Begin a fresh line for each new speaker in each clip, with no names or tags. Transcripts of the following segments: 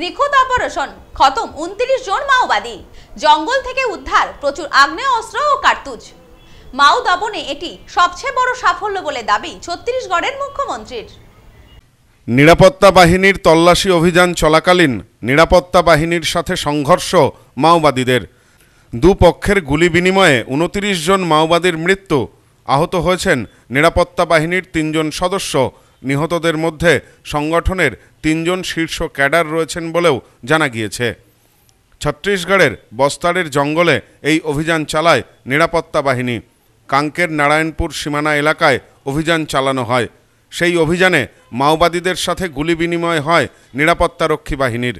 নিখোঁজ অপারেশন খতম উনত্রিশ জন মাওবাদী জঙ্গল থেকে উদ্ধার প্রচুর আগ্নেয় অস্ত্র ও কার্তুজ মাও দমনে এটি সবচেয়ে বড় সাফল্য বলে দাবি ছত্তিশগড়ের মুখ্যমন্ত্রীর
নিরাপত্তা বাহিনীর তল্লাশি অভিযান চলাকালীন নিরাপত্তা বাহিনীর সাথে সংঘর্ষ মাওবাদীদের দুপক্ষের গুলি বিনিময়ে উনত্রিশ জন মাওবাদীর মৃত্যু আহত হয়েছেন নিরাপত্তা বাহিনীর তিনজন সদস্য নিহতদের মধ্যে সংগঠনের তিনজন শীর্ষ ক্যাডার রয়েছেন বলেও জানা গিয়েছে ছত্তিশগড়ের বস্তারের জঙ্গলে এই অভিযান চালায় নিরাপত্তা বাহিনী কাঙ্কের নারায়ণপুর সীমানা এলাকায় অভিযান চালানো হয় সেই অভিযানে মাওবাদীদের সাথে গুলি বিনিময় হয় নিরাপত্তারক্ষী বাহিনীর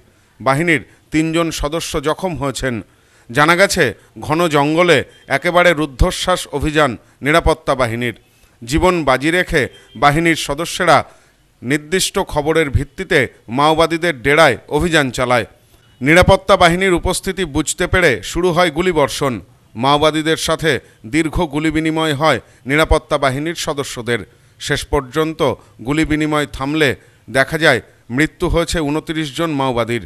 বাহিনীর তিনজন সদস্য জখম হয়েছেন জানা গেছে ঘন জঙ্গলে একেবারে রুদ্ধশ্বাস অভিযান নিরাপত্তা বাহিনীর জীবন বাজি রেখে বাহিনীর সদস্যরা নির্দিষ্ট খবরের ভিত্তিতে মাওবাদীদের ডেরায় অভিযান চালায় নিরাপত্তা বাহিনীর উপস্থিতি বুঝতে পেরে শুরু হয় গুলিবর্ষণ মাওবাদীদের সাথে দীর্ঘ গুলি বিনিময় হয় নিরাপত্তা বাহিনীর সদস্যদের শেষ পর্যন্ত গুলি বিনিময় থামলে দেখা যায় মৃত্যু হয়েছে উনত্রিশ জন মাওবাদীর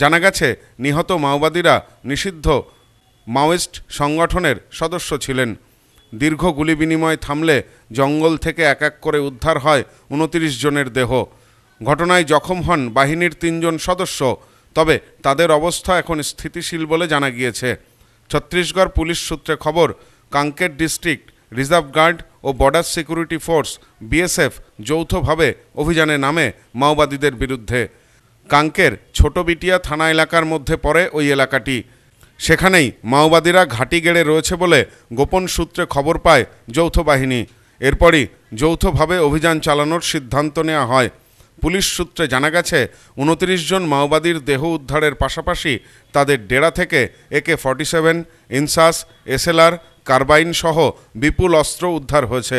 জানা গেছে নিহত মাওবাদীরা নিষিদ্ধ মাওয়েস্ট সংগঠনের সদস্য ছিলেন দীর্ঘ গুলি বিনিময় থামলে জঙ্গল থেকে এক এক করে উদ্ধার হয় উনত্রিশ জনের দেহ ঘটনায় জখম হন বাহিনীর তিনজন সদস্য তবে তাদের অবস্থা এখন স্থিতিশীল বলে জানা গিয়েছে ছত্তিশগড় পুলিশ সূত্রে খবর কাঙ্কের ডিস্ট্রিক্ট রিজার্ভ গার্ড ও বর্ডার সিকিউরিটি ফোর্স বিএসএফ যৌথভাবে অভিযানে নামে মাওবাদীদের বিরুদ্ধে কাঙ্কের ছোট বিটিয়া থানা এলাকার মধ্যে পড়ে ওই এলাকাটি সেখানেই মাওবাদীরা ঘাঁটি গেড়ে রয়েছে বলে গোপন সূত্রে খবর পায় যৌথ বাহিনী এরপরই যৌথভাবে অভিযান চালানোর সিদ্ধান্ত নেওয়া হয় পুলিশ সূত্রে জানা গেছে উনত্রিশ জন মাওবাদীর দেহ উদ্ধারের পাশাপাশি তাদের ডেরা থেকে AK forty seven INSAS SLR carbine সহ বিপুল অস্ত্র উদ্ধার হয়েছে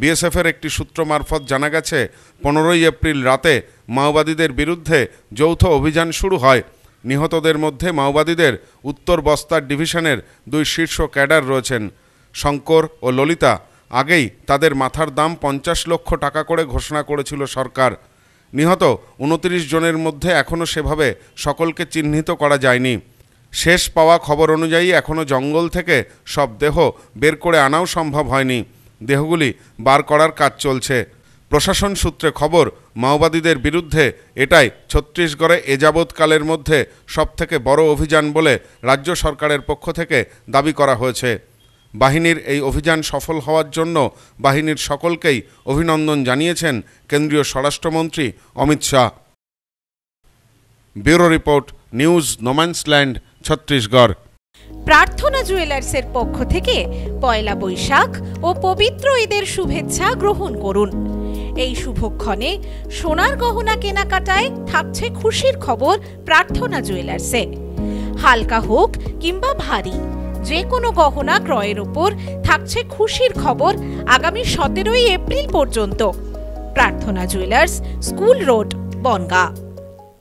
বিএসএফের একটি সূত্র মারফত জানা গেছে পনেরোই এপ্রিল রাতে মাওবাদীদের বিরুদ্ধে যৌথ অভিযান শুরু হয় নিহতদের মধ্যে মাওবাদীদের উত্তর বস্তার ডিভিশনের দুই শীর্ষ ক্যাডার রয়েছেন শঙ্কর ও ললিতা আগেই তাদের মাথার দাম পঞ্চাশ লক্ষ টাকা করে ঘোষণা করেছিল সরকার নিহত উনত্রিশ জনের মধ্যে এখনও সেভাবে সকলকে চিহ্নিত করা যায়নি শেষ পাওয়া খবর অনুযায়ী এখনও জঙ্গল থেকে সব দেহ বের করে আনাও সম্ভব হয়নি দেহগুলি বার করার কাজ চলছে প্রশাসন সূত্রে খবর মাওবাদীদের বিরুদ্ধে এটাই ছত্তিশগড়ে এযাবৎকালের মধ্যে সবথেকে বড় অভিযান বলে রাজ্য সরকারের পক্ষ থেকে দাবি করা হয়েছে বাহিনীর এই অভিযান সফল হওয়ার জন্য বাহিনীর সকলকেই অভিনন্দন জানিয়েছেন কেন্দ্রীয় স্বরাষ্ট্রমন্ত্রী Amit Shah bureau report news no man's land Chhattisgarh
প্রার্থনা জুয়েলার্সের পক্ষ থেকে পয়লা বৈশাখ ও পবিত্র ঈদের শুভেচ্ছা গ্রহণ করুন এই শুভক্ষণে সোনার গহনা কেনাকাটায় থাকছে খুশির খবর প্রার্থনা জুয়েলার্সে হালকা হোক কিংবা ভারী যে কোনো গহনা ক্রয়ের ওপর থাকছে খুশির খবর আগামী সতেরোই এপ্রিল পর্যন্ত প্রার্থনা জুয়েলার্স স্কুল রোড বনগাঁ